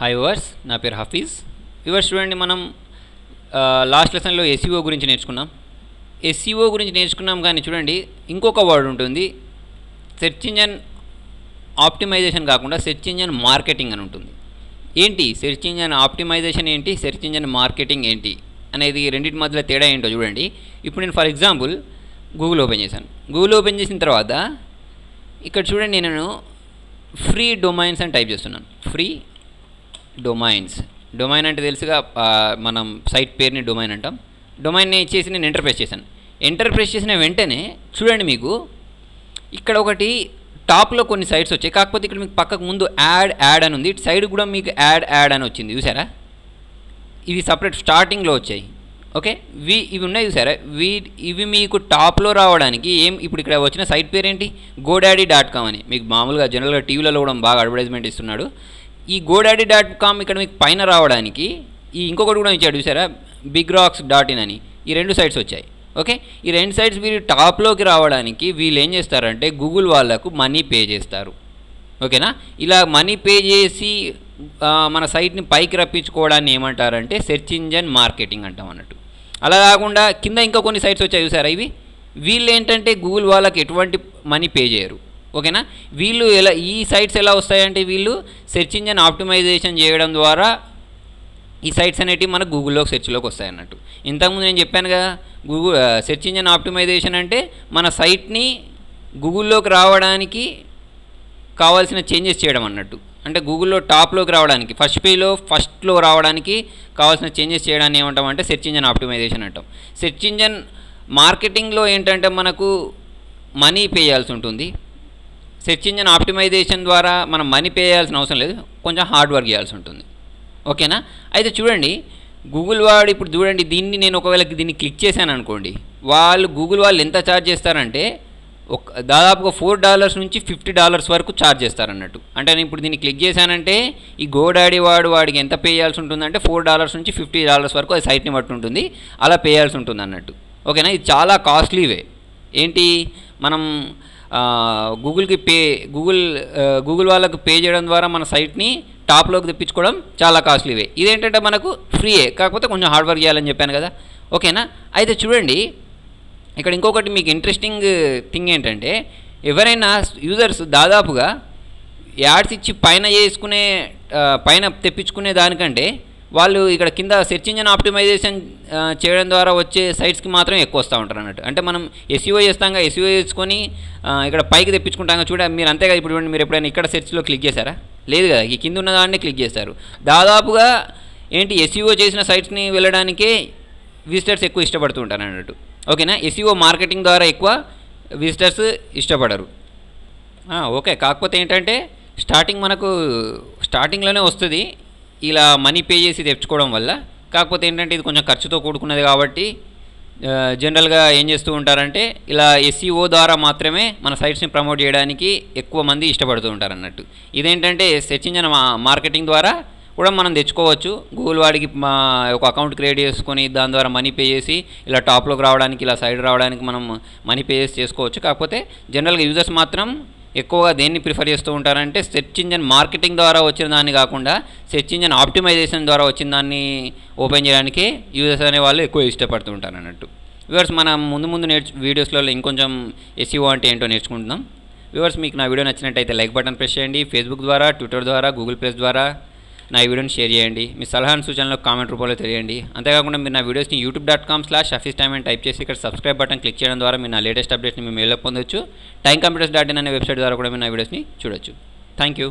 hi verse నా పేరు హఫీజ్ ఇవర్స్ చూడండి మనం లాస్ట్ లెసన్లో ఎస్ఈఓ గురించి నేర్చుకున్నాం ఎస్ఈఓ e గురించి నేర్చుకున్నాం కానీ చూడండి ఇంకొక వర్డ్ ఉంటుంది సెర్చ్ ఇంజన్ ఆప్టిమైజేషన్ కాకుండా సెర్చ్ ఇంజన్ మార్కెటింగ్ అని ఉంటుంది ఏంటి సెర్చ్ ఇంజన్ ఆప్టిమైజేషన్ ఏంటి సెర్చ్ ఇంజన్ మార్కెటింగ్ ఏంటి అనేది రెండింటి మధ్యలో తేడా ఏంటో చూడండి ఇప్పుడు నేను ఫర్ ఎగ్జాంపుల్ గూగుల్ ఓపెన్ చేశాను గూగుల్ ఓపెన్ చేసిన తర్వాత ఇక్కడ చూడండి నేను ఫ్రీ డొమైన్స్ అని టైప్ చేస్తున్నాను ఫ్రీ డొమైన్స్ డొమైన్ అంటే తెలుసుగా మనం సైట్ పేరుని డొమైన్ అంటాం డొమైన్ని ఇచ్చేసి నేను ఎంటర్ప్రెస్ చేశాను ఎంటర్ప్రైజ్ చేసిన వెంటనే చూడండి మీకు ఇక్కడ ఒకటి టాప్లో కొన్ని సైట్స్ వచ్చాయి కాకపోతే ఇక్కడ మీకు పక్కకు ముందు యాడ్ యాడ్ అని ఉంది ఇటు సైడ్ కూడా మీకు యాడ్ యాడ్ అని వచ్చింది చూసారా ఇవి సపరేట్ స్టార్టింగ్లో వచ్చాయి ఓకే వి ఇవి ఉన్నాయి చూసారా వీ ఇవి మీకు టాప్లో రావడానికి ఏం ఇప్పుడు ఇక్కడ వచ్చిన సైట్ పేరేంటి గోడాడీ డాట్ కామ్ అని మీకు మామూలుగా జనరల్గా టీవీలలో కూడా బాగా అడ్వర్టైజ్మెంట్ ఇస్తున్నాడు ఈ గోడాడీ డాట్ కామ్ ఇక్కడ మీకు పైన రావడానికి ఈ ఇంకొకటి కూడా ఇచ్చాడు చూసారా బిగ్ రాక్స్ డాట్ ఇన్ అని ఈ రెండు సైట్స్ వచ్చాయి ఓకే ఈ రెండు సైట్స్ మీరు టాప్లోకి రావడానికి వీళ్ళు ఏం చేస్తారంటే గూగుల్ వాళ్ళకు మనీ పే చేస్తారు ఓకేనా ఇలా మనీ పే చేసి మన సైట్ని పైకి రప్పించుకోవడాన్ని ఏమంటారంటే సెర్చ్ ఇంజన్ మార్కెటింగ్ అంటాం అన్నట్టు అలా కాకుండా కింద ఇంకా కొన్ని సైట్స్ వచ్చాయి చూసారా ఇవి వీళ్ళు ఏంటంటే గూగుల్ వాళ్ళకి ఎటువంటి మనీ పే చేయరు ఓకేనా వీళ్ళు ఎలా ఈ సైట్స్ ఎలా వస్తాయంటే వీళ్ళు సెర్చ్ ఇంజన్ ఆప్టిమైజేషన్ చేయడం ద్వారా ఈ సైట్స్ అనేటివి మనకు గూగుల్లో సెర్చ్లోకి వస్తాయి అన్నట్టు ఇంతకుముందు నేను చెప్పాను కదా గూగుల్ సెర్చ్ ఇంజన్ ఆప్టిమైజేషన్ అంటే మన సైట్ని గూగుల్లోకి రావడానికి కావాల్సిన చేంజెస్ చేయడం అన్నట్టు అంటే గూగుల్లో టాప్లోకి రావడానికి ఫస్ట్ పేలో ఫస్ట్లో రావడానికి కావాల్సిన చేంజెస్ చేయడాన్ని ఏమంటాం అంటే సెర్చ్ ఇంజన్ ఆప్టిమైజేషన్ అంటాం సెర్చ్ ఇంజన్ మార్కెటింగ్లో ఏంటంటే మనకు మనీ పే చేయాల్సి ఉంటుంది సెర్చ్ ఇంజన్ ఆప్టిమైజేషన్ ద్వారా మనం మనీ పే చేయాల్సిన అవసరం లేదు కొంచెం హార్డ్ వర్క్ చేయాల్సి ఉంటుంది ఓకేనా అయితే చూడండి గూగుల్ వాడు ఇప్పుడు చూడండి దీన్ని నేను ఒకవేళ దీన్ని క్లిక్ చేశాను అనుకోండి వాళ్ళు గూగుల్ వాళ్ళు ఎంత ఛార్జ్ చేస్తారంటే ఒక దాదాపుగా ఫోర్ డాలర్స్ నుంచి ఫిఫ్టీ డాలర్స్ వరకు ఛార్జ్ చేస్తారన్నట్టు అంటే నేను ఇప్పుడు దీన్ని క్లిక్ చేశానంటే ఈ గోడాడి వాడు వాడికి ఎంత పే చేయాల్సి ఉంటుందంటే ఫోర్ డాలర్స్ నుంచి ఫిఫ్టీ డాలర్స్ వరకు అది సైట్ని బట్టి ఉంటుంది అలా పే చేయాల్సి ఉంటుంది అన్నట్టు ఓకేనా ఇది చాలా కాస్ట్లీవే ఏంటి మనం గూగుల్కి పే గూగుల్ గూగుల్ వాళ్ళకు పే చేయడం ద్వారా మన సైట్ని టాప్లోకి తెప్పించుకోవడం చాలా కాస్ట్లీవే ఇదేంటంటే మనకు ఫ్రీయే కాకపోతే కొంచెం హార్డ్ వర్క్ చేయాలని చెప్పాను కదా ఓకేనా అయితే చూడండి ఇక్కడ ఇంకొకటి మీకు ఇంట్రెస్టింగ్ థింగ్ ఏంటంటే ఎవరైనా యూజర్స్ దాదాపుగా యాడ్స్ ఇచ్చి పైన చేసుకునే పైన తెప్పించుకునే దానికంటే వాళ్ళు ఇక్కడ కింద సెర్చ్ ఇంజన్ ఆప్టిమైజేషన్ చేయడం ద్వారా వచ్చే సైట్స్కి మాత్రం ఎక్కువ వస్తూ ఉంటారు అన్నట్టు అంటే మనం ఎస్ఈఓ చేస్తాంగా ఎస్యూఓ చేసుకొని ఇక్కడ పైకి తెప్పించుకుంటాం చూడ మీరు అంతే కదా ఇప్పుడు మీరు ఎప్పుడైనా ఇక్కడ సెర్చ్లో క్లిక్ చేశారా లేదు కదా ఈ కింద ఉన్న దాన్ని క్లిక్ చేస్తారు దాదాపుగా ఏంటి ఎస్ఈఓ చేసిన సైట్స్ని వెళ్ళడానికే విజిటర్స్ ఎక్కువ ఇష్టపడుతూ ఉంటారు అన్నట్టు ఓకేనా ఎస్యూఓ మార్కెటింగ్ ద్వారా ఎక్కువ విజిటర్స్ ఇష్టపడరు ఓకే కాకపోతే ఏంటంటే స్టార్టింగ్ మనకు స్టార్టింగ్లోనే వస్తుంది ఇలా మనీ పే చేసి తెచ్చుకోవడం వల్ల కాకపోతే ఏంటంటే ఇది కొంచెం ఖర్చుతో కూడుకున్నది కాబట్టి జనరల్గా ఏం చేస్తూ ఉంటారంటే ఇలా ఎస్ఈఓ e ద్వారా మాత్రమే మన సైట్స్ని ప్రమోట్ చేయడానికి ఎక్కువ మంది ఇష్టపడుతూ ఉంటారు అన్నట్టు ఇదేంటంటే సెర్చ్ ఇంజన్ మార్కెటింగ్ ద్వారా కూడా మనం తెచ్చుకోవచ్చు గూగుల్ వాడికి మా ఒక అకౌంట్ క్రియేట్ చేసుకొని దాని ద్వారా మనీ పే చేసి ఇలా టాప్లోకి రావడానికి ఇలా సైడ్ రావడానికి మనం మనీ పే చేసి చేసుకోవచ్చు కాకపోతే జనరల్గా యూజర్స్ మాత్రం ఎక్కువగా దేన్ని ప్రిఫర్ చేస్తూ ఉంటారంటే సెర్చ్ ఇంజన్ మార్కెటింగ్ ద్వారా వచ్చిన దాన్ని కాకుండా సెర్చ్ ఇంజన్ ఆప్టిమైజేషన్ ద్వారా వచ్చిన దాన్ని ఓపెన్ చేయడానికి యూజర్స్ అనే వాళ్ళు ఎక్కువ ఇష్టపడుతూ ఉంటారు అన్నట్టు వ్యూవర్స్ మనం ముందు ముందు నేర్చు వీడియోస్లో ఇంకొంచెం ఎస్ఈఓ అంటే ఏంటో నేర్చుకుంటున్నాం వ్యూవర్స్ మీకు నా వీడియో నచ్చినట్టయితే లైక్ బటన్ ప్రెస్ చేయండి ఫేస్బుక్ ద్వారా ట్విట్టర్ ద్వారా గూగుల్ ప్లస్ ద్వారా నా వీడియోని షేర్ చేయండి మీ సలహాను సూచనలు కామెంట్ రూపంలో తెలియండి అంతేకాకుండా మీరు నా వీడియోస్ని YouTube dot com slash office time అని టైప్ చేసి ఇక్కడ సబ్స్క్రైబ్ బటన్ క్లిక్ చేయడం ద్వారా మీరు నా లేటెస్ట్ అప్డేట్స్ని మీ మెయిల్లో పొందొచ్చు టైం కంప్యూటర్స్ డాట్ ఇన్ అనే వెబ్సైట్ ద్వారా కూడా మీరు నా వీడియోస్ని చూడొచ్చు థ్యాంక్ యూ